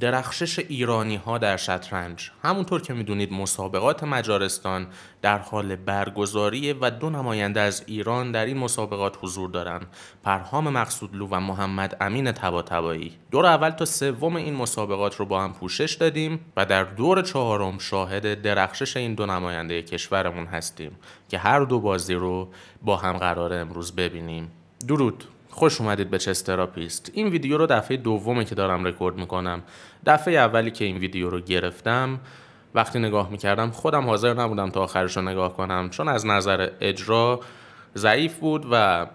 درخشش ایرانی ها در شطرنج همونطور که میدونید مسابقات مجارستان در حال برگزاری و دو نماینده از ایران در این مسابقات حضور دارند پرهام مقصودلو و محمد امین تباتبایی دور اول تا سوم این مسابقات رو با هم پوشش دادیم و در دور چهارم شاهد درخشش این دو نماینده کشورمون هستیم که هر دو بازی رو با هم قرار امروز ببینیم درود خوش اومدید به چست تراپیست این ویدیو رو دفعه دومه که دارم رکورد میکنم دفعه اولی که این ویدیو رو گرفتم وقتی نگاه میکردم خودم حاضر نبودم تا آخرش رو نگاه کنم چون از نظر اجرا ضعیف بود و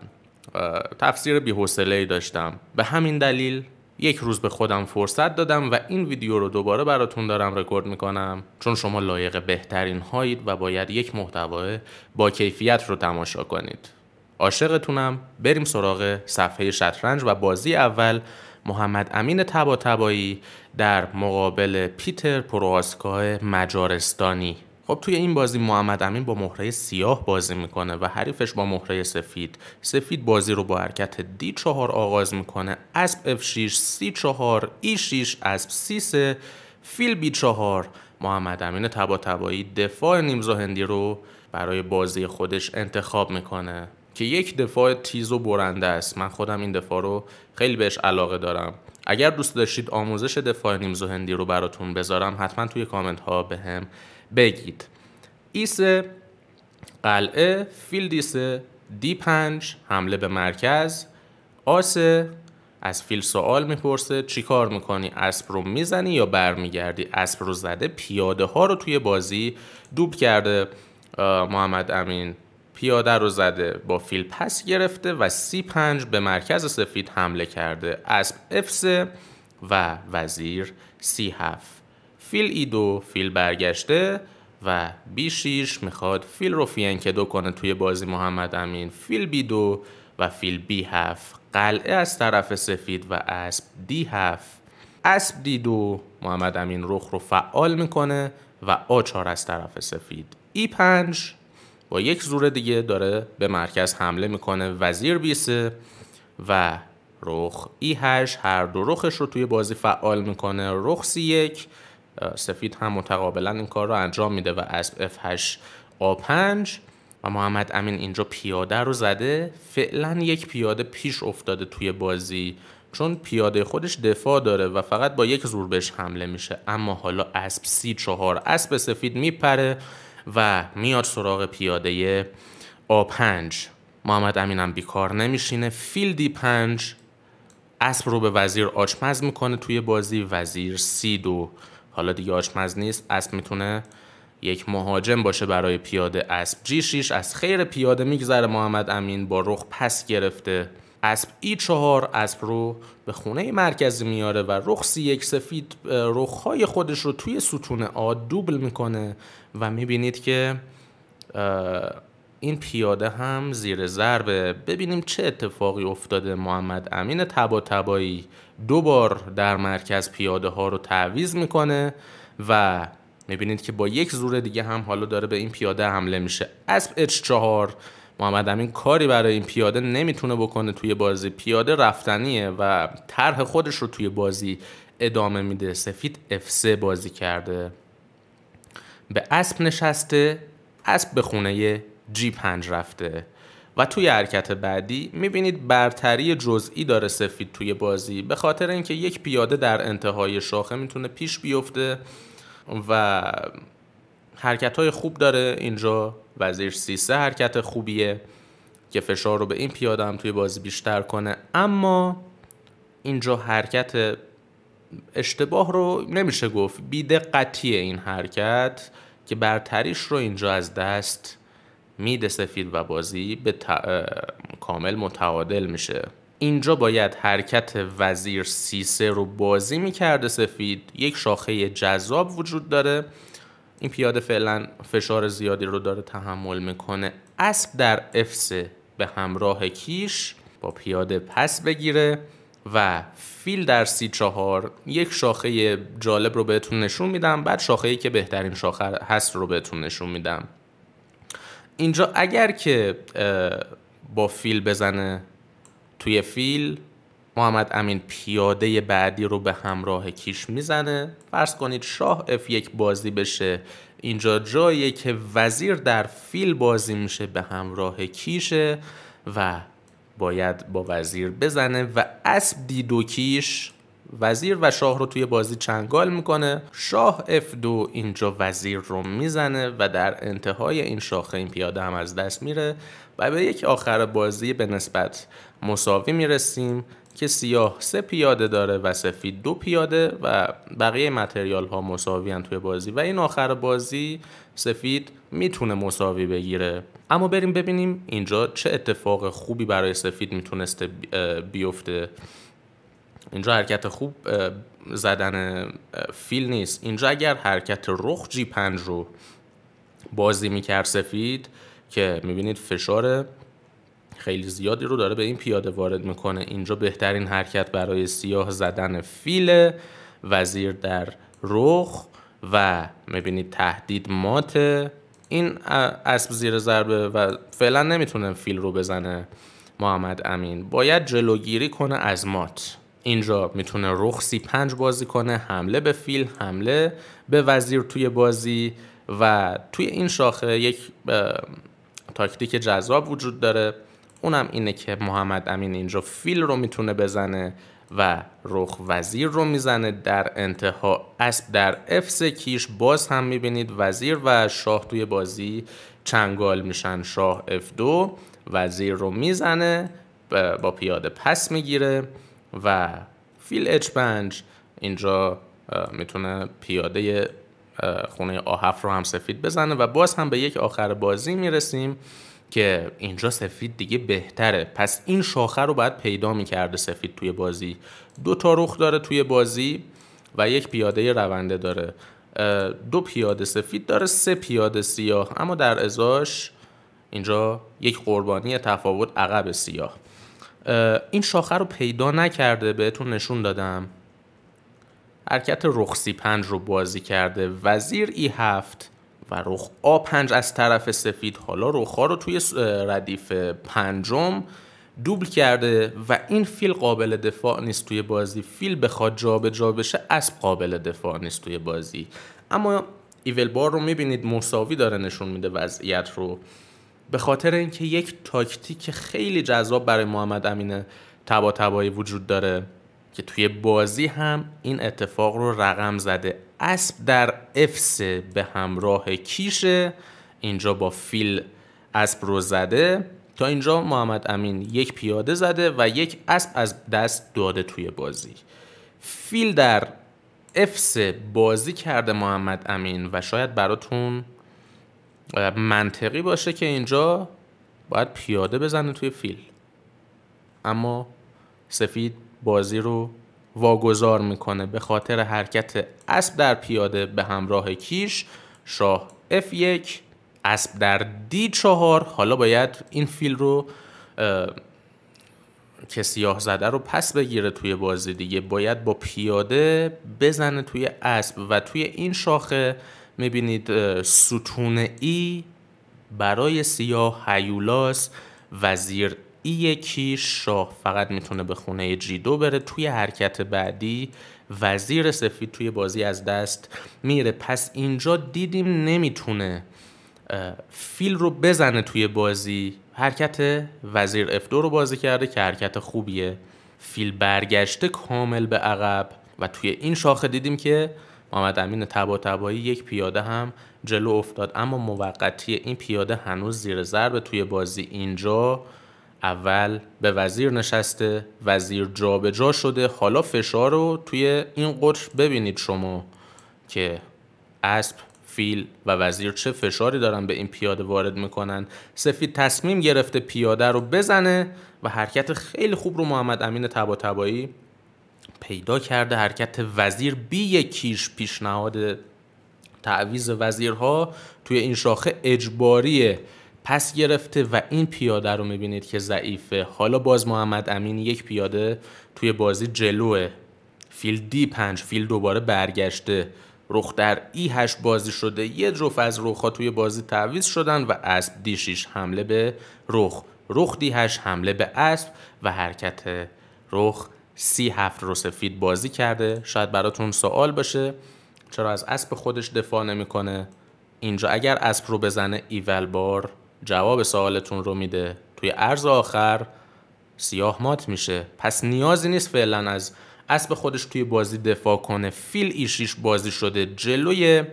تفسیر ای داشتم به همین دلیل یک روز به خودم فرصت دادم و این ویدیو رو دوباره براتون دارم رکورد میکنم چون شما لایق بهترین هایید و باید یک محتوا با کیفیت رو تماشا کنید عاشقتونم بریم سراغ صفحه شطرنج و بازی اول محمد امین تبا تبایی در مقابل پیتر پرواسکای مجارستانی خب توی این بازی محمد امین با مهره سیاه بازی میکنه و حریفش با مهره سفید سفید بازی رو با حرکت دی چهار آغاز میکنه اسب F6 C4 E6 اسب C3 فیل B4 محمد امین تبا تبایی دفاع نیمزا هندی رو برای بازی خودش انتخاب میکنه که یک دفاع تیز و برنده است من خودم این دفاع رو خیلی بهش علاقه دارم اگر دوست داشتید آموزش دفاع نیم هندی رو براتون بذارم حتما توی کامنت ها به هم بگید ایس قلعه فیلدیسه، دی 5 حمله به مرکز آسه از فیل سوال میپرسه چی کار میکنی اسب رو میزنی یا برمیگردی اسب رو زده پیاده ها رو توی بازی دوب کرده محمد امین پیاده رو زده با فیل پس گرفته و سی پنج به مرکز سفید حمله کرده اسب اف و وزیر سی هفت فیل ای e دو فیل برگشته و بی شیش میخواد فیل رو که دو کنه توی بازی محمد امین فیل بی دو و فیل بی هفت قلعه از طرف سفید و اسب دی هفت اسب دی دو محمد امین رخ رو فعال میکنه و آچار از طرف سفید ای e پنج با یک زور دیگه داره به مرکز حمله میکنه وزیر بیسه و رخ ای هش هر دو رخش رو توی بازی فعال میکنه رخ سی یک سفید هم متقابلا این کار رو انجام میده و اسب اف 8 آ 5 و محمد امین اینجا پیاده رو زده فعلا یک پیاده پیش افتاده توی بازی چون پیاده خودش دفاع داره و فقط با یک زور بهش حمله میشه اما حالا اسب سی چهار اسب سفید میپره و میاد سراغ پیاده آ 5 محمد امینم بیکار نمیشینه فیلدی 5 اسب رو به وزیر آچمز میکنه توی بازی وزیر سی دو حالا دیگه آچمز نیست اسب میتونه یک مهاجم باشه برای پیاده اسب جی 6 از خیر پیاده میگذره محمد امین با رخ پس گرفته اسب ای چهار اسب رو به خونه مرکزی میاره و رخ سی یک سفید رخهای خودش رو توی ستون آ دوبل میکنه و میبینید که این پیاده هم زیر ضربه ببینیم چه اتفاقی افتاده محمد امین تبا تبایی دو بار در مرکز پیاده ها رو تعویز میکنه و میبینید که با یک زور دیگه هم حالا داره به این پیاده حمله میشه اسب اچ 4 محمد امین کاری برای این پیاده نمیتونه بکنه توی بازی پیاده رفتنیه و طرح خودش رو توی بازی ادامه میده سفید F3 بازی کرده به اسب نشسته اسب به خونه G5 رفته و توی حرکت بعدی میبینید برتری جزئی داره سفید توی بازی به خاطر اینکه یک پیاده در انتهای شاخه میتونه پیش بیفته و حرکت های خوب داره اینجا وزیر سیسه حرکت خوبیه که فشار رو به این پیاده هم توی بازی بیشتر کنه اما اینجا حرکت اشتباه رو نمیشه گفت بیدقتی این حرکت که برتریش رو اینجا از دست میده سفید و بازی به کامل متعادل میشه اینجا باید حرکت وزیر سیسه رو بازی میکرده سفید یک شاخه جذاب وجود داره این پیاده فعلا فشار زیادی رو داره تحمل میکنه اسب در افسه به همراه کیش با پیاده پس بگیره و فیل در سی چهار یک شاخه جالب رو بهتون نشون میدم بعد شاخه که بهترین شاخه هست رو بهتون نشون میدم اینجا اگر که با فیل بزنه توی فیل محمد امین پیاده بعدی رو به همراه کیش میزنه فرض کنید شاه F1 بازی بشه اینجا جاییه که وزیر در فیل بازی میشه به همراه کیشه و باید با وزیر بزنه و اسب دی کیش وزیر و شاه رو توی بازی چنگال میکنه شاه F2 اینجا وزیر رو میزنه و در انتهای این شاخه این پیاده هم از دست میره و به یک آخر بازی به نسبت مساوی میرسیم که سیاه سه پیاده داره و سفید دو پیاده و بقیه متریال ها مساوی توی بازی و این آخر بازی سفید میتونه مساوی بگیره اما بریم ببینیم اینجا چه اتفاق خوبی برای سفید میتونسته بیفته اینجا حرکت خوب زدن فیل نیست اینجا اگر حرکت رخ جی پنج رو بازی میکرد سفید که میبینید فشار خیلی زیادی رو داره به این پیاده وارد میکنه اینجا بهترین حرکت برای سیاه زدن فیل وزیر در رخ و میبینید تهدید مات. این اسب زیر ضربه و فعلا نمیتونه فیل رو بزنه محمد امین باید جلوگیری کنه از مات اینجا میتونه رخ سی پنج بازی کنه حمله به فیل حمله به وزیر توی بازی و توی این شاخه یک تاکتیک جذاب وجود داره اونم اینه که محمد امین اینجا فیل رو میتونه بزنه و رخ وزیر رو میزنه در انتها اسب در افس کیش باز هم میبینید وزیر و شاه توی بازی چنگال میشن شاه F2 وزیر رو میزنه با پیاده پس میگیره و فیل H5 اینجا میتونه پیاده خونه آهف رو هم سفید بزنه و باز هم به یک آخر بازی میرسیم که اینجا سفید دیگه بهتره پس این شاخه رو باید پیدا میکرده سفید توی بازی دو تا رخ داره توی بازی و یک پیاده رونده داره دو پیاده سفید داره سه پیاده سیاه اما در ازاش اینجا یک قربانی تفاوت عقب سیاه این شاخه رو پیدا نکرده بهتون نشون دادم حرکت رخصی پنج رو بازی کرده وزیر ای هفت و رخ آ پنج از طرف سفید حالا رخها رو توی ردیف پنجم دوبل کرده و این فیل قابل دفاع نیست توی بازی فیل بخواد جابجا جا بشه اسب قابل دفاع نیست توی بازی اما ایول بار رو میبینید مساوی داره نشون میده وضعیت رو به خاطر اینکه یک تاکتیک خیلی جذاب برای محمد امین تبا وجود داره که توی بازی هم این اتفاق رو رقم زده اسب در افس به همراه کیشه اینجا با فیل اسب رو زده تا اینجا محمد امین یک پیاده زده و یک اسب از دست داده توی بازی فیل در افس بازی کرده محمد امین و شاید براتون منطقی باشه که اینجا باید پیاده بزنه توی فیل اما سفید بازی رو واگذار میکنه به خاطر حرکت اسب در پیاده به همراه کیش شاه F1 اسب در دی 4 حالا باید این فیل رو که سیاه زده رو پس بگیره توی بازی دیگه باید با پیاده بزنه توی اسب و توی این شاخه میبینید ستون ای برای سیاه هیولاس وزیر یکی شاه فقط میتونه به خونه جی دو بره توی حرکت بعدی وزیر سفید توی بازی از دست میره پس اینجا دیدیم نمیتونه فیل رو بزنه توی بازی حرکت وزیر اف 2 رو بازی کرده که حرکت خوبیه فیل برگشته کامل به عقب و توی این شاخه دیدیم که محمد امین تبا تبایی یک پیاده هم جلو افتاد اما موقتی این پیاده هنوز زیر ضربه توی بازی اینجا اول به وزیر نشسته وزیر جابجا جا شده حالا فشار رو توی این قطر ببینید شما که اسب فیل و وزیر چه فشاری دارن به این پیاده وارد میکنن سفید تصمیم گرفته پیاده رو بزنه و حرکت خیلی خوب رو محمد امین تبا تبایی پیدا کرده حرکت وزیر بی یکیش پیشنهاد تعویز وزیرها توی این شاخه اجباریه پس گرفته و این پیاده رو میبینید که ضعیفه حالا باز محمد امین یک پیاده توی بازی جلوه فیل دی 5 فیل دوباره برگشته رخ در ای 8 بازی شده یه جفت از ها توی بازی تعویز شدن و اسب دی شیش حمله به رخ رخ دی 8 حمله به اسب و حرکت رخ سی هفت رو سفید بازی کرده شاید براتون سوال باشه چرا از اسب خودش دفاع نمیکنه اینجا اگر اسب رو بزنه ایول بار جواب سوالتون رو میده توی ارز آخر سیاه مات میشه پس نیازی نیست فعلا از اسب خودش توی بازی دفاع کنه فیل ایشیش بازی شده جلوی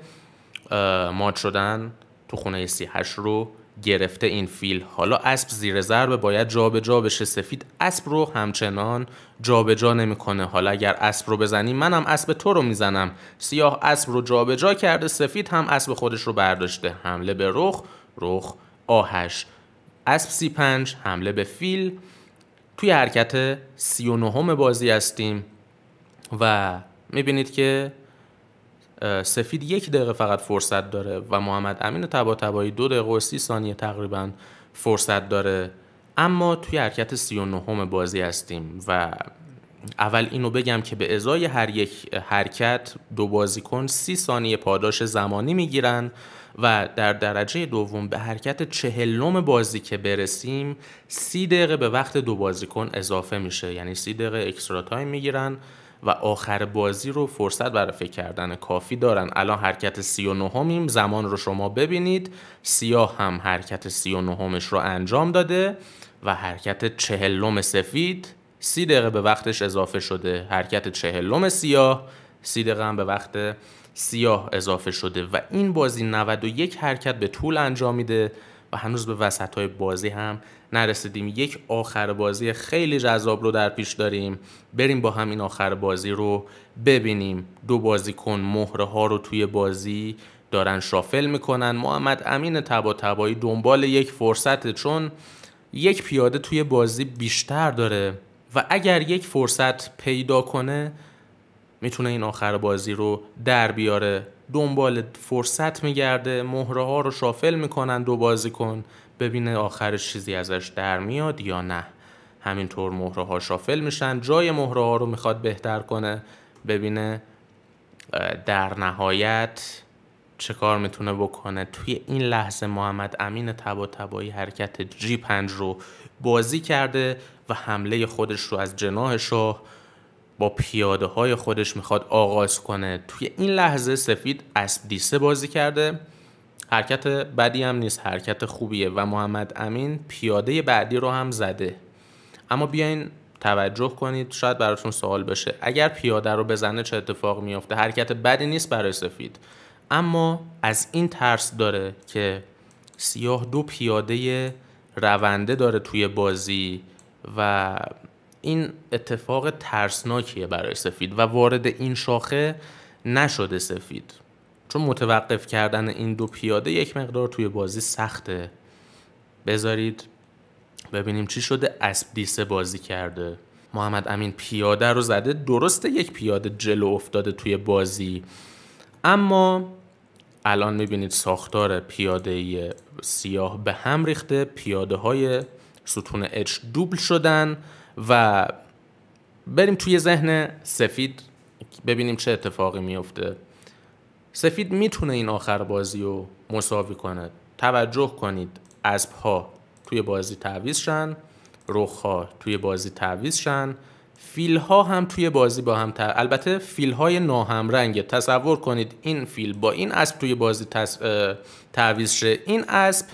مات شدن تو خونه سی هش رو گرفته این فیل حالا اسب زیر ضربه باید جابجا جا بشه سفید اسب رو همچنان جابجا نمیکنه حالا اگر اسب رو بزنی منم اسب تو رو میزنم سیاه اسب رو جابجا جا کرده سفید هم اسب خودش رو برداشته حمله به رخ رخ آهش اسب سی پنج حمله به فیل توی حرکت سی و نهم بازی هستیم و میبینید که سفید یک دقیقه فقط فرصت داره و محمد امین تبا تبایی دو دقیقه و سی ثانیه تقریبا فرصت داره اما توی حرکت سی و نهم بازی هستیم و اول اینو بگم که به ازای هر یک حرکت دو بازیکن سی ثانیه پاداش زمانی میگیرن و در درجه دوم به حرکت چهلم بازی که برسیم سی دقیقه به وقت دو بازیکن اضافه میشه یعنی سی دقیقه اکسترا تایم میگیرن و آخر بازی رو فرصت برای فکر کردن کافی دارن الان حرکت 39 همیم زمان رو شما ببینید سیاه هم حرکت 39 همش رو انجام داده و حرکت چهلم سفید سی دقیقه به وقتش اضافه شده حرکت چهلم سیاه سی دقیقه هم به وقت سیاه اضافه شده و این بازی 91 حرکت به طول انجام میده و هنوز به وسط های بازی هم نرسیدیم یک آخر بازی خیلی جذاب رو در پیش داریم بریم با همین آخر بازی رو ببینیم دو بازیکن مهره ها رو توی بازی دارن شافل میکنن محمد امین تبا تبایی دنبال یک فرصت چون یک پیاده توی بازی بیشتر داره و اگر یک فرصت پیدا کنه میتونه این آخر بازی رو در بیاره دنبال فرصت میگرده مهره ها رو شافل میکنن دو بازی کن ببینه آخرش چیزی ازش در میاد یا نه همینطور مهره ها شافل میشن جای مهره ها رو میخواد بهتر کنه ببینه در نهایت چه کار میتونه بکنه توی این لحظه محمد امین تبا حرکت جی پنج رو بازی کرده و حمله خودش رو از جناه شاه با پیاده های خودش میخواد آغاز کنه توی این لحظه سفید اسب دیسه بازی کرده حرکت بدی هم نیست حرکت خوبیه و محمد امین پیاده بعدی رو هم زده اما بیاین توجه کنید شاید براتون سوال بشه اگر پیاده رو بزنه چه اتفاق میافته حرکت بدی نیست برای سفید اما از این ترس داره که سیاه دو پیاده رونده داره توی بازی و این اتفاق ترسناکیه برای سفید و وارد این شاخه نشده سفید چون متوقف کردن این دو پیاده یک مقدار توی بازی سخته بذارید ببینیم چی شده اسب دیسه بازی کرده محمد امین پیاده رو زده درسته یک پیاده جلو افتاده توی بازی اما الان میبینید ساختار پیاده سیاه به هم ریخته پیاده های ستون اچ دوبل شدن و بریم توی ذهن سفید ببینیم چه اتفاقی میفته سفید میتونه این آخر بازی رو مساوی کنه توجه کنید اسب ها توی بازی تعویز شن رخ ها توی بازی تعویز شن فیل ها هم توی بازی با هم تر... البته فیل های ناهمرنگه تصور کنید این فیل با این اسب توی بازی تس... تعویز شه این اسب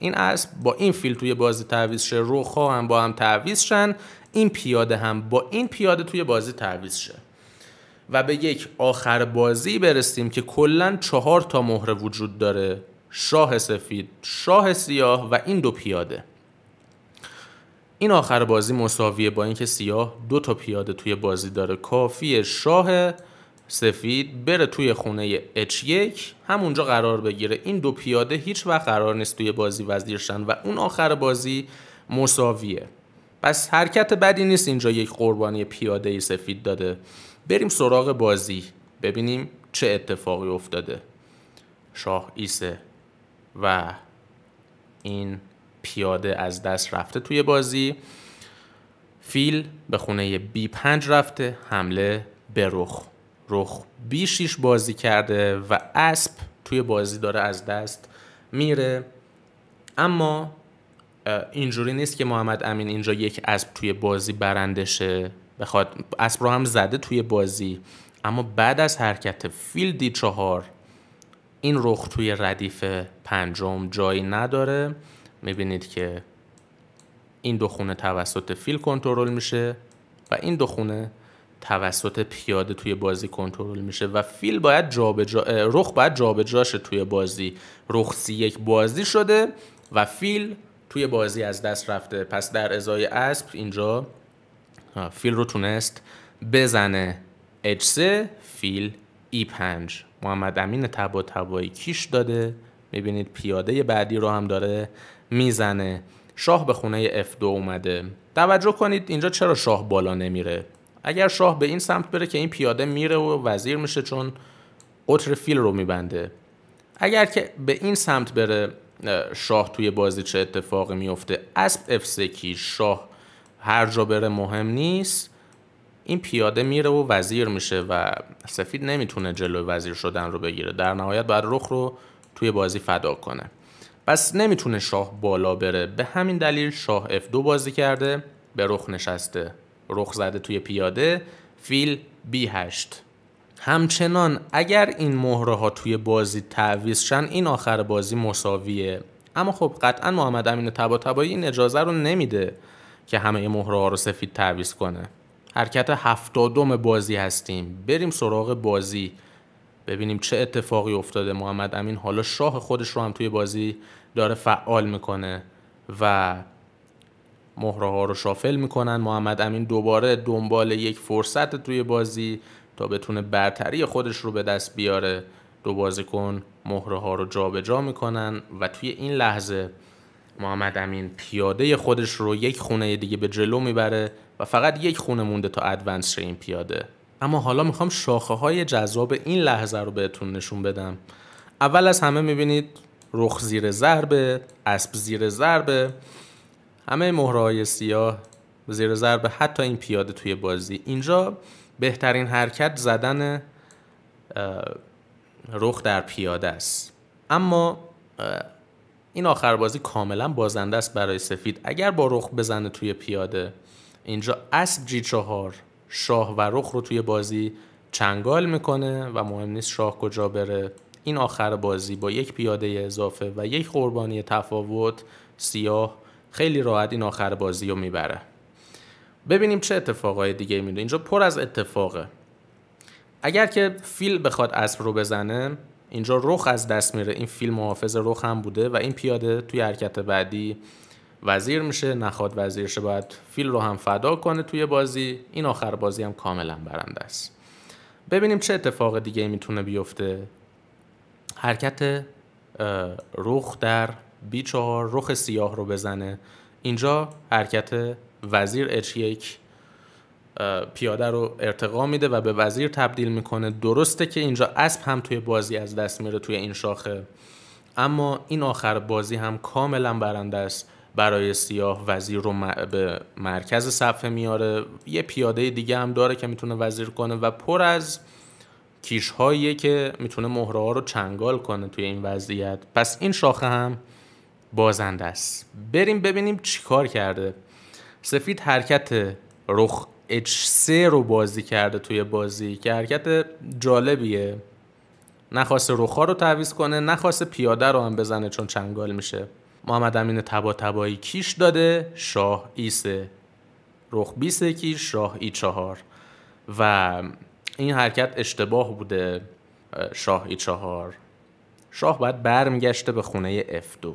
این اسب با این فیل توی بازی تعویض شه روخا هم با هم تعویض شن این پیاده هم با این پیاده توی بازی تعویض شه و به یک آخر بازی برستیم که کلا چهار تا مهره وجود داره شاه سفید شاه سیاه و این دو پیاده این آخر بازی مساویه با اینکه سیاه دو تا پیاده توی بازی داره کافیه شاه سفید بره توی خونه H1 همونجا قرار بگیره این دو پیاده هیچ وقت قرار نیست توی بازی وزیرشن و اون آخر بازی مساویه پس حرکت بدی نیست اینجا یک قربانی پیاده سفید داده بریم سراغ بازی ببینیم چه اتفاقی افتاده شاه ایسه و این پیاده از دست رفته توی بازی فیل به خونه B5 رفته حمله به رخ رخ بیشیش بازی کرده و اسب توی بازی داره از دست میره اما اینجوری نیست که محمد امین اینجا یک اسب توی بازی برندشه شه بخواد اسب رو هم زده توی بازی اما بعد از حرکت فیلدی چهار این رخ توی ردیف پنجم جایی نداره میبینید که این دو خونه توسط فیل کنترل میشه و این دو خونه توسط پیاده توی بازی کنترل میشه و فیل باید جابجا رخ باید جابجاشه توی بازی رخ سی یک بازی شده و فیل توی بازی از دست رفته پس در ازای اسب اینجا فیل رو تونست بزنه اچ 3 فیل ای 5 محمد امین تبا تبایی کیش داده میبینید پیاده بعدی رو هم داره میزنه شاه به خونه F2 اومده توجه کنید اینجا چرا شاه بالا نمیره اگر شاه به این سمت بره که این پیاده میره و وزیر میشه چون قطر فیل رو میبنده اگر که به این سمت بره شاه توی بازی چه اتفاقی میفته اسب افسکی شاه هر جا بره مهم نیست این پیاده میره و وزیر میشه و سفید نمیتونه جلو وزیر شدن رو بگیره در نهایت باید رخ رو توی بازی فدا کنه پس نمیتونه شاه بالا بره به همین دلیل شاه اف 2 بازی کرده به رخ نشسته رخ زده توی پیاده فیل B8 همچنان اگر این مهره ها توی بازی تعویز شن این آخر بازی مساویه اما خب قطعا محمد امین تبایی این اجازه رو نمیده که همه مهره ها رو سفید تعویز کنه حرکت هفتادم بازی هستیم بریم سراغ بازی ببینیم چه اتفاقی افتاده محمد امین حالا شاه خودش رو هم توی بازی داره فعال میکنه و مهره ها رو شافل میکنن محمد امین دوباره دنبال یک فرصت توی بازی تا بتونه برتری خودش رو به دست بیاره دو بازیکن مهره ها رو جابجا جا میکنن و توی این لحظه محمد امین پیاده خودش رو یک خونه دیگه به جلو میبره و فقط یک خونه مونده تا ادوانس این پیاده اما حالا میخوام شاخه های جذاب این لحظه رو بهتون نشون بدم اول از همه میبینید رخ زیر ضربه اسب زیر ضربه همه های سیاه زیر ضربه حتی این پیاده توی بازی اینجا بهترین حرکت زدن رخ در پیاده است اما این آخر بازی کاملا بازنده است برای سفید اگر با رخ بزنه توی پیاده اینجا اسب جی چهار شاه و رخ رو توی بازی چنگال میکنه و مهم نیست شاه کجا بره این آخر بازی با یک پیاده اضافه و یک قربانی تفاوت سیاه خیلی راحت این آخر بازی رو میبره ببینیم چه اتفاقای دیگه میده اینجا پر از اتفاقه اگر که فیل بخواد اسب رو بزنه اینجا رخ از دست میره این فیل محافظ رخ هم بوده و این پیاده توی حرکت بعدی وزیر میشه نخواد شه باید فیل رو هم فدا کنه توی بازی این آخر بازی هم کاملا برنده است ببینیم چه اتفاق دیگه میتونه بیفته حرکت رخ در B4 رخ سیاه رو بزنه اینجا حرکت وزیر H1 پیاده رو ارتقا میده و به وزیر تبدیل میکنه درسته که اینجا اسب هم توی بازی از دست میره توی این شاخه اما این آخر بازی هم کاملا برنده است برای سیاه وزیر رو به مرکز صفحه میاره یه پیاده دیگه هم داره که میتونه وزیر کنه و پر از کیش هایی که میتونه مهره ها رو چنگال کنه توی این وضعیت پس این شاخه هم بازنده است بریم ببینیم چیکار کرده سفید حرکت رخ H3 رو بازی کرده توی بازی که حرکت جالبیه نخواست رخا رو تعویز کنه نخواست پیاده رو هم بزنه چون چنگال میشه محمد امین تبا تبایی کیش داده شاه ای سه رخ بی سه کیش شاه ای چهار و این حرکت اشتباه بوده شاه ای چهار شاه باید برمیگشته به خونه F2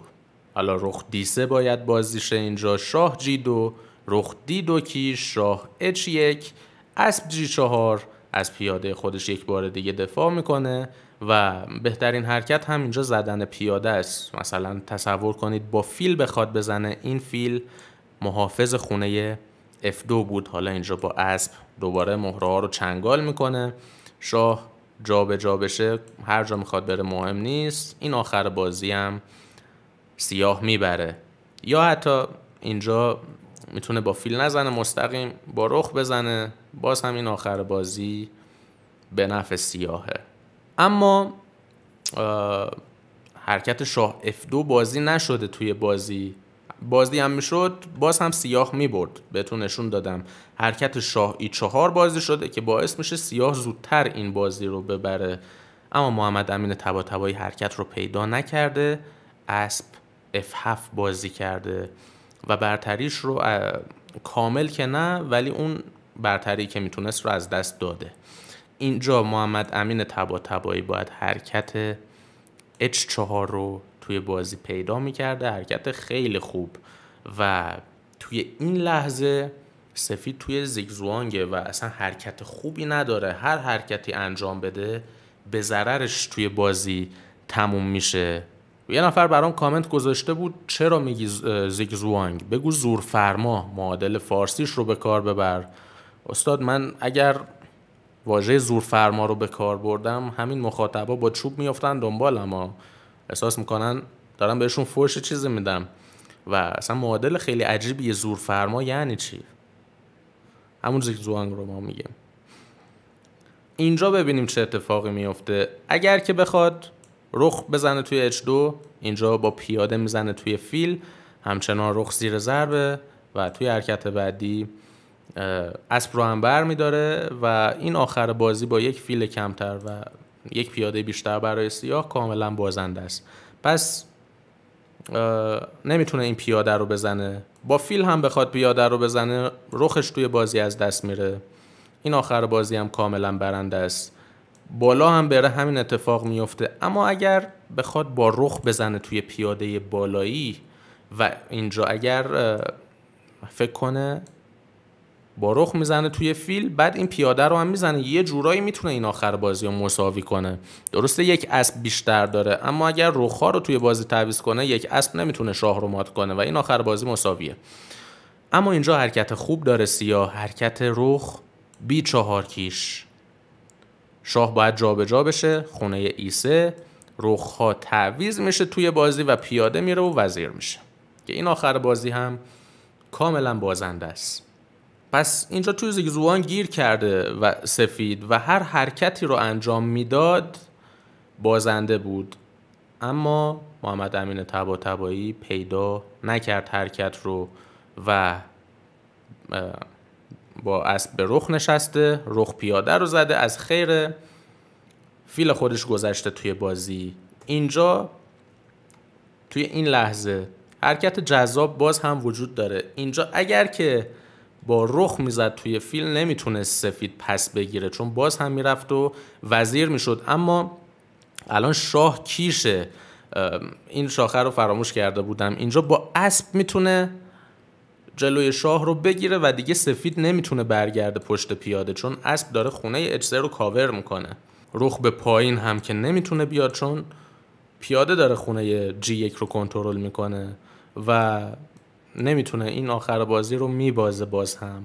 حالا رخ دیسه باید بازیشه اینجا شاه جی دو رخ دی دو کیش شاه اچ یک اسب جی چهار از پیاده خودش یک بار دیگه دفاع میکنه و بهترین حرکت هم اینجا زدن پیاده است مثلا تصور کنید با فیل بخواد بزنه این فیل محافظ خونه F2 بود حالا اینجا با اسب دوباره مهره ها رو چنگال میکنه شاه جا به جا بشه هر جا میخواد بره مهم نیست این آخر بازی هم سیاه میبره یا حتی اینجا میتونه با فیل نزنه مستقیم با رخ بزنه باز هم این آخر بازی به نفع سیاهه اما حرکت شاه F2 بازی نشده توی بازی بازی هم میشد باز هم سیاه میبرد بهتون نشون دادم حرکت شاه ای چهار بازی شده که باعث میشه سیاه زودتر این بازی رو ببره اما محمد امین تبا حرکت رو پیدا نکرده اسب F7 بازی کرده و برتریش رو کامل که نه ولی اون برتری که میتونست رو از دست داده اینجا محمد امین تبا تبایی باید حرکت H4 رو توی بازی پیدا میکرده حرکت خیلی خوب و توی این لحظه سفید توی زیگزوانگه و اصلا حرکت خوبی نداره هر حرکتی انجام بده به ضررش توی بازی تموم میشه یه نفر برام کامنت گذاشته بود چرا میگی زیگ زوانگ بگو زورفرما معادل فارسیش رو به کار ببر استاد من اگر واژه فرما رو به کار بردم همین مخاطبا با چوب میافتن دنبال اما احساس میکنن دارم بهشون فرش چیزی میدم و اصلا معادل خیلی زور فرما یعنی چی همون زیگ زوانگ رو ما میگیم اینجا ببینیم چه اتفاقی میفته اگر که بخواد رخ بزنه توی H2 اینجا با پیاده میزنه توی فیل همچنان رخ زیر ضربه و توی حرکت بعدی اسب رو هم بر میداره و این آخر بازی با یک فیل کمتر و یک پیاده بیشتر برای سیاه کاملا بازنده است پس نمیتونه این پیاده رو بزنه با فیل هم بخواد پیاده رو بزنه رخش توی بازی از دست میره این آخر بازی هم کاملا برنده است بالا هم بره همین اتفاق میفته اما اگر بخواد با رخ بزنه توی پیاده بالایی و اینجا اگر فکر کنه با رخ میزنه توی فیل بعد این پیاده رو هم میزنه یه جورایی میتونه این آخر بازی رو مساوی کنه درسته یک اسب بیشتر داره اما اگر رخها رو توی بازی تعویض کنه یک اسب نمیتونه شاه رو مات کنه و این آخر بازی مساویه اما اینجا حرکت خوب داره سیاه حرکت رخ بی چهار کیش شاه باید جابجا جا بشه خونه ایسه رخها تعویز میشه توی بازی و پیاده میره و وزیر میشه که این آخر بازی هم کاملا بازنده است پس اینجا توی زیگزوان گیر کرده و سفید و هر حرکتی رو انجام میداد بازنده بود اما محمد امین تبا طبع پیدا نکرد حرکت رو و با اسب به رخ نشسته رخ پیاده رو زده از خیر فیل خودش گذشته توی بازی اینجا توی این لحظه حرکت جذاب باز هم وجود داره اینجا اگر که با رخ میزد توی فیل نمیتونه سفید پس بگیره چون باز هم میرفت و وزیر میشد اما الان شاه کیشه این شاخه رو فراموش کرده بودم اینجا با اسب میتونه جلوی شاه رو بگیره و دیگه سفید نمیتونه برگرده پشت پیاده چون اسب داره خونه اجزه رو کاور میکنه رخ به پایین هم که نمیتونه بیاد چون پیاده داره خونه جی 1 رو کنترل میکنه و نمیتونه این آخر بازی رو میبازه باز هم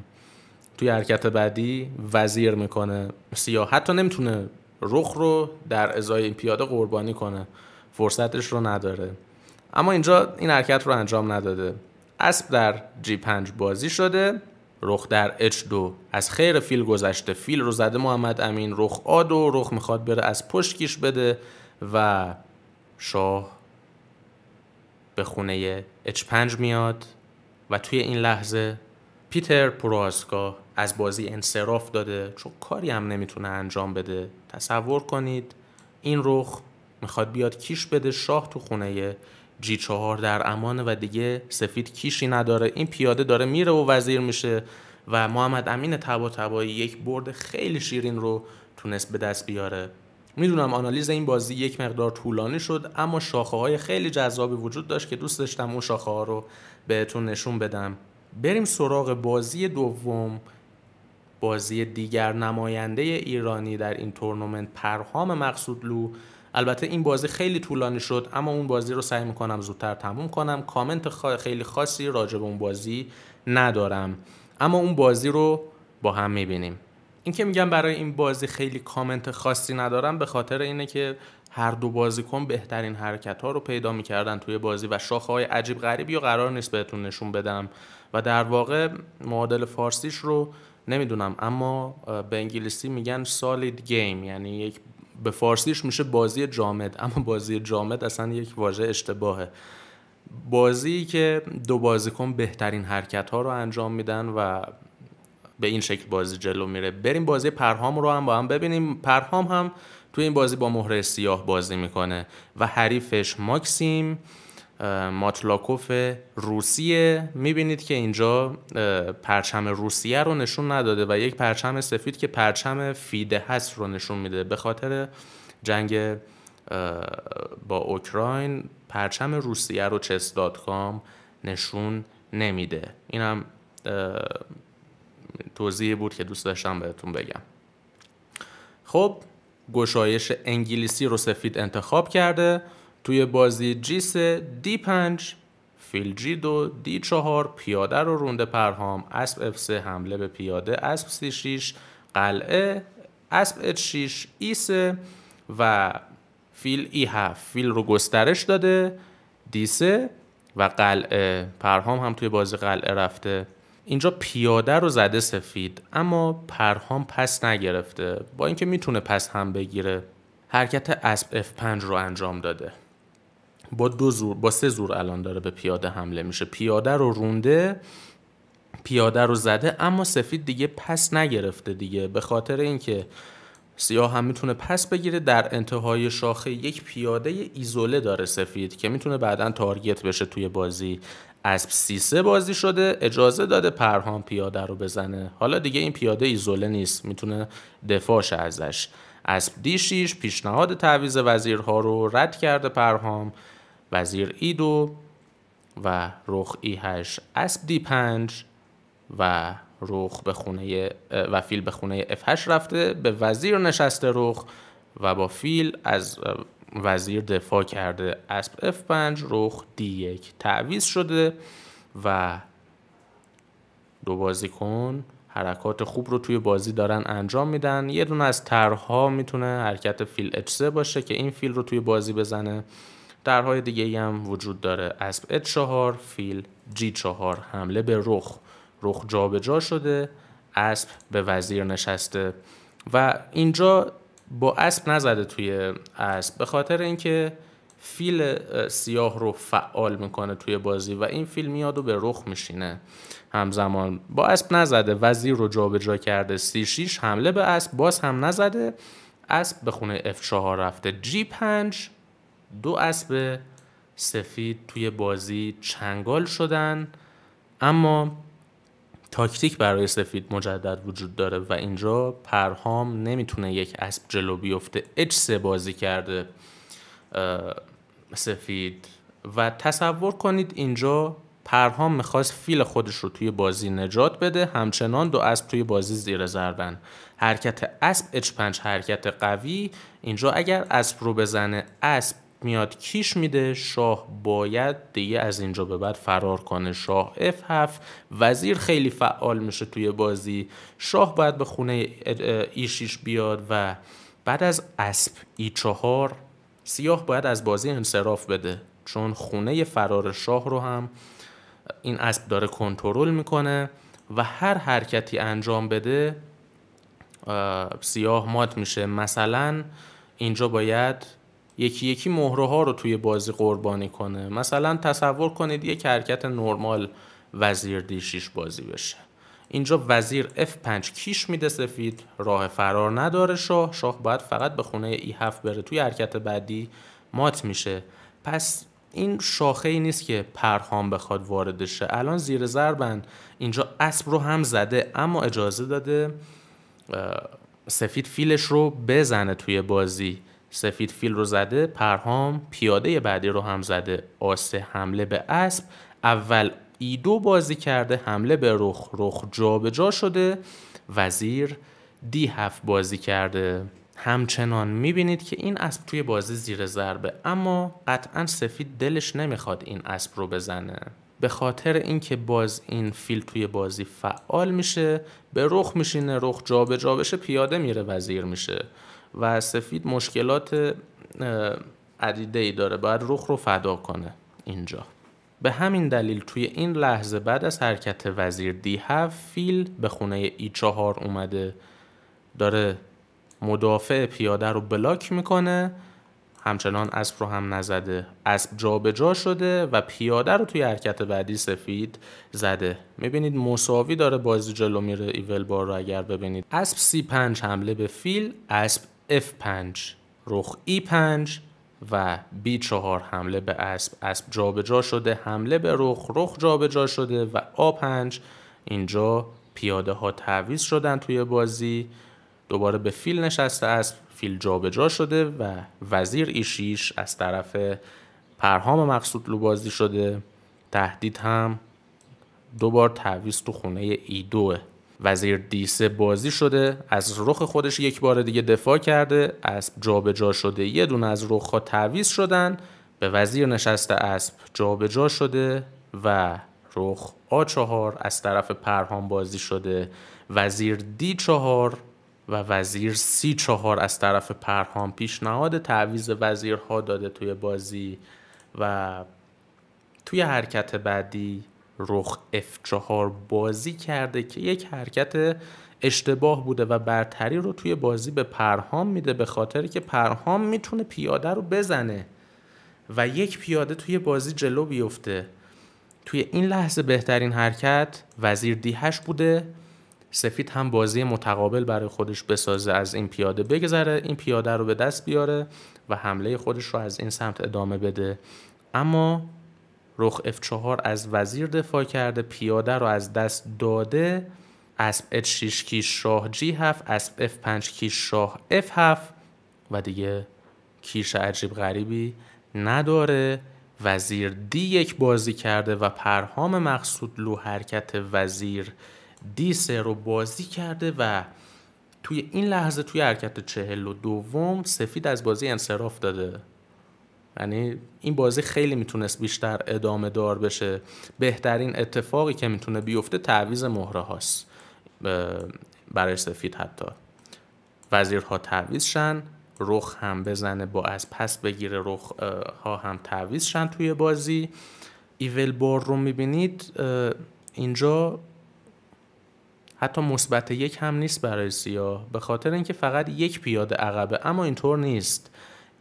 توی حرکت بعدی وزیر میکنه سیاه حتی نمیتونه رخ رو در ازای این پیاده قربانی کنه فرصتش رو نداره اما اینجا این حرکت رو انجام نداده اسب در G5 بازی شده رخ در H2 از خیر فیل گذشته فیل رو زده محمد امین رخ A و رخ میخواد بره از پشت کیش بده و شاه به خونه H5 میاد و توی این لحظه پیتر پروازگاه از بازی انصراف داده چون کاری هم نمیتونه انجام بده تصور کنید این رخ میخواد بیاد کیش بده شاه تو خونه جی چهار در امانه و دیگه سفید کیشی نداره این پیاده داره میره و وزیر میشه و محمد امین تبا یک برد خیلی شیرین رو تونست به دست بیاره میدونم آنالیز این بازی یک مقدار طولانی شد اما شاخه های خیلی جذابی وجود داشت که دوست داشتم اون شاخه ها رو بهتون نشون بدم بریم سراغ بازی دوم بازی دیگر نماینده ایرانی در این تورنمنت پرهام مقصودلو البته این بازی خیلی طولانی شد اما اون بازی رو سعی میکنم زودتر تموم کنم کامنت خیلی خاصی راجع به اون بازی ندارم اما اون بازی رو با هم میبینیم این که میگم برای این بازی خیلی کامنت خاصی ندارم به خاطر اینه که هر دو بازیکن بهترین حرکت ها رو پیدا میکردن توی بازی و شاخه های عجیب غریب یا قرار نیست بهتون نشون بدم و در واقع معادل فارسیش رو نمیدونم اما به انگلیسی میگن سالید گیم یعنی یک به فارسیش میشه بازی جامد اما بازی جامد اصلا یک واژه اشتباهه بازی که دو بازیکن بهترین حرکت ها رو انجام میدن و به این شکل بازی جلو میره بریم بازی پرهام رو هم با هم ببینیم پرهام هم توی این بازی با مهره سیاه بازی میکنه و حریفش ماکسیم ماتلاکوف روسیه میبینید که اینجا پرچم روسیه رو نشون نداده و یک پرچم سفید که پرچم فیده هست رو نشون میده به خاطر جنگ با اوکراین پرچم روسیه رو چست دات کام نشون نمیده اینم توضیح بود که دوست داشتم بهتون بگم خب گشایش انگلیسی رو سفید انتخاب کرده توی بازی G3 D5 فیل G2 D4 پیاده رو رونده پرهام اسب F3 حمله به پیاده اسب C6 قلعه اسب H6 E3 و فیل E7 فیل رو گسترش داده D3 و قلعه پرهام هم توی بازی قلعه رفته اینجا پیاده رو زده سفید اما پرهام پس نگرفته با اینکه میتونه پس هم بگیره حرکت اسب F5 رو انجام داده با دو زور با سه زور الان داره به پیاده حمله میشه پیاده رو رونده پیاده رو زده اما سفید دیگه پس نگرفته دیگه به خاطر اینکه سیاه هم میتونه پس بگیره در انتهای شاخه یک پیاده ایزوله داره سفید که میتونه بعدا تارگت بشه توی بازی از سیسه بازی شده اجازه داده پرهام پیاده رو بزنه حالا دیگه این پیاده ایزوله نیست میتونه دفاعش ازش اسب دیشیش پیشنهاد تعویز وزیرها رو رد کرده پرهام وزیر ای دو و رخ ای هش اسب دی پنج و رخ به خونه و فیل به خونه اف هش رفته به وزیر نشسته رخ و با فیل از وزیر دفاع کرده اسب اف 5 رخ دی 1 تعویز شده و دو بازیکن حرکات خوب رو توی بازی دارن انجام میدن یه دونه از طرحها میتونه حرکت فیل اچ سه باشه که این فیل رو توی بازی بزنه درهای دیگه هم وجود داره اسب ا 4 فیل G4 حمله به رخ رخ جابجا شده اسب به وزیر نشسته و اینجا با اسب نزده توی اسب به خاطر اینکه فیل سیاه رو فعال میکنه توی بازی و این فیل میاد و به رخ میشینه همزمان با اسب نزده وزیر رو جابجا کرده سی شیش حمله به اسب باز هم نزده اسب به خونه F4 رفته G5 دو اسب سفید توی بازی چنگال شدن اما تاکتیک برای سفید مجدد وجود داره و اینجا پرهام نمیتونه یک اسب جلو بیفته اچ سه بازی کرده سفید و تصور کنید اینجا پرهام میخواست فیل خودش رو توی بازی نجات بده همچنان دو اسب توی بازی زیر زربن حرکت اسب اچ 5 حرکت قوی اینجا اگر اسب رو بزنه اسب میاد کیش میده شاه باید دیگه از اینجا به بعد فرار کنه شاه F7 وزیر خیلی فعال میشه توی بازی شاه باید به خونه ایشیش بیاد و بعد از اسب ای 4 سیاه باید از بازی انصراف بده چون خونه فرار شاه رو هم این اسب داره کنترل میکنه و هر حرکتی انجام بده سیاه مات میشه مثلا اینجا باید یکی یکی مهره ها رو توی بازی قربانی کنه مثلا تصور کنید یک حرکت نرمال وزیر دیشیش بازی بشه اینجا وزیر F5 کیش میده سفید راه فرار نداره شاه شاه باید فقط به خونه E7 بره توی حرکت بعدی مات میشه پس این شاخه ای نیست که پرهام بخواد وارد شه الان زیر ضربن اینجا اسب رو هم زده اما اجازه داده سفید فیلش رو بزنه توی بازی سفید فیل رو زده پرهام پیاده بعدی رو هم زده آسه حمله به اسب اول ایدو بازی کرده حمله به رخ رخ جابجا شده وزیر دی هفت بازی کرده همچنان میبینید که این اسب توی بازی زیر ضربه اما قطعا سفید دلش نمیخواد این اسب رو بزنه به خاطر اینکه باز این فیل توی بازی فعال میشه به رخ میشینه رخ جابجا بشه پیاده میره وزیر میشه و سفید مشکلات عدیده ای داره باید رخ رو فدا کنه اینجا به همین دلیل توی این لحظه بعد از حرکت وزیر دی فیل به خونه ای چهار اومده داره مدافع پیاده رو بلاک میکنه همچنان اسب رو هم نزده اسب جا شده و پیاده رو توی حرکت بعدی سفید زده میبینید مساوی داره بازی جلو میره ایول بار رو اگر ببینید اسب سی پنج حمله به فیل اسب F5 رخ E5 و B4 حمله به اسب اسب جابجا شده حمله به رخ رخ جابجا شده و A5 اینجا پیاده ها تعویض شدن توی بازی دوباره به فیل نشسته اسب فیل جابجا شده و وزیر ایشیش از طرف پرهام مقصود لو بازی شده تهدید هم دوبار تعویض تو خونه ای 2 وزیر دیسه بازی شده از رخ خودش یک بار دیگه دفاع کرده اسب جابجا شده یه دونه از ها تعویز شدن به وزیر نشسته اسب جابجا شده و رخ آ چهار از طرف پرهام بازی شده وزیر دی چهار و وزیر سی چهار از طرف پرهام پیشنهاد تعویز وزیرها داده توی بازی و توی حرکت بعدی رخ F4 بازی کرده که یک حرکت اشتباه بوده و برتری رو توی بازی به پرهام میده به خاطر که پرهام میتونه پیاده رو بزنه و یک پیاده توی بازی جلو بیفته توی این لحظه بهترین حرکت وزیر دیهش بوده سفید هم بازی متقابل برای خودش بسازه از این پیاده بگذره این پیاده رو به دست بیاره و حمله خودش رو از این سمت ادامه بده اما رخ F4 از وزیر دفاع کرده پیاده رو از دست داده اسب H6 کیش شاه G7 اسب F5 کیش شاه F7 و دیگه کیش عجیب غریبی نداره وزیر D1 بازی کرده و پرهام مقصود لو حرکت وزیر D3 رو بازی کرده و توی این لحظه توی حرکت چهل و دوم سفید از بازی انصراف داده یعنی این بازی خیلی میتونست بیشتر ادامه دار بشه بهترین اتفاقی که میتونه بیفته تعویز مهره هاست برای سفید حتی وزیرها تعویز شن رخ هم بزنه با از پس بگیره رخ ها هم تعویز شن توی بازی ایول بار رو میبینید اینجا حتی مثبت یک هم نیست برای سیاه به خاطر اینکه فقط یک پیاده عقبه اما اینطور نیست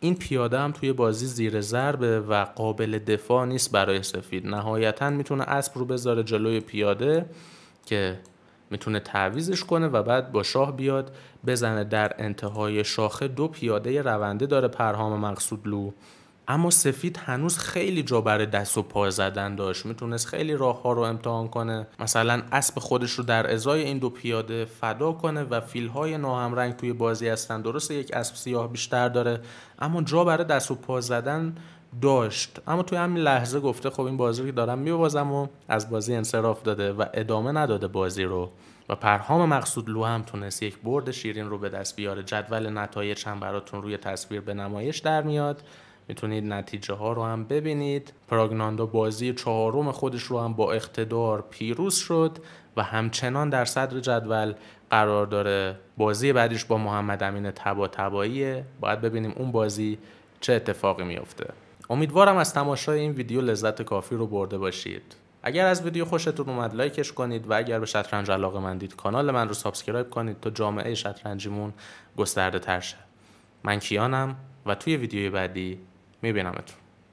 این پیاده هم توی بازی زیر ضربه و قابل دفاع نیست برای سفید نهایتا میتونه اسب رو بذاره جلوی پیاده که میتونه تعویزش کنه و بعد با شاه بیاد بزنه در انتهای شاخه دو پیاده رونده داره پرهام لو اما سفید هنوز خیلی جا برای دست و پا زدن داشت میتونست خیلی راه ها رو امتحان کنه مثلا اسب خودش رو در ازای این دو پیاده فدا کنه و فیل های ناهمرنگ توی بازی هستن درسته یک اسب سیاه بیشتر داره اما جا برای دست و پا زدن داشت اما توی همین لحظه گفته خب این بازی رو دارم میبازم و از بازی انصراف داده و ادامه نداده بازی رو و پرهام مقصود لو هم تونست یک برد شیرین رو به دست بیاره جدول نتایج هم براتون روی تصویر به نمایش در میاد میتونید نتیجه ها رو هم ببینید پراگناندا بازی چهارم خودش رو هم با اقتدار پیروز شد و همچنان در صدر جدول قرار داره بازی بعدیش با محمد امین تبا تباییه باید ببینیم اون بازی چه اتفاقی میافته امیدوارم از تماشای این ویدیو لذت کافی رو برده باشید اگر از ویدیو خوشتون اومد لایکش کنید و اگر به شطرنج علاقه مندید کانال من رو سابسکرایب کنید تا جامعه شطرنجیمون گسترده تر شه من کیانم و توی ویدیوی بعدی اتون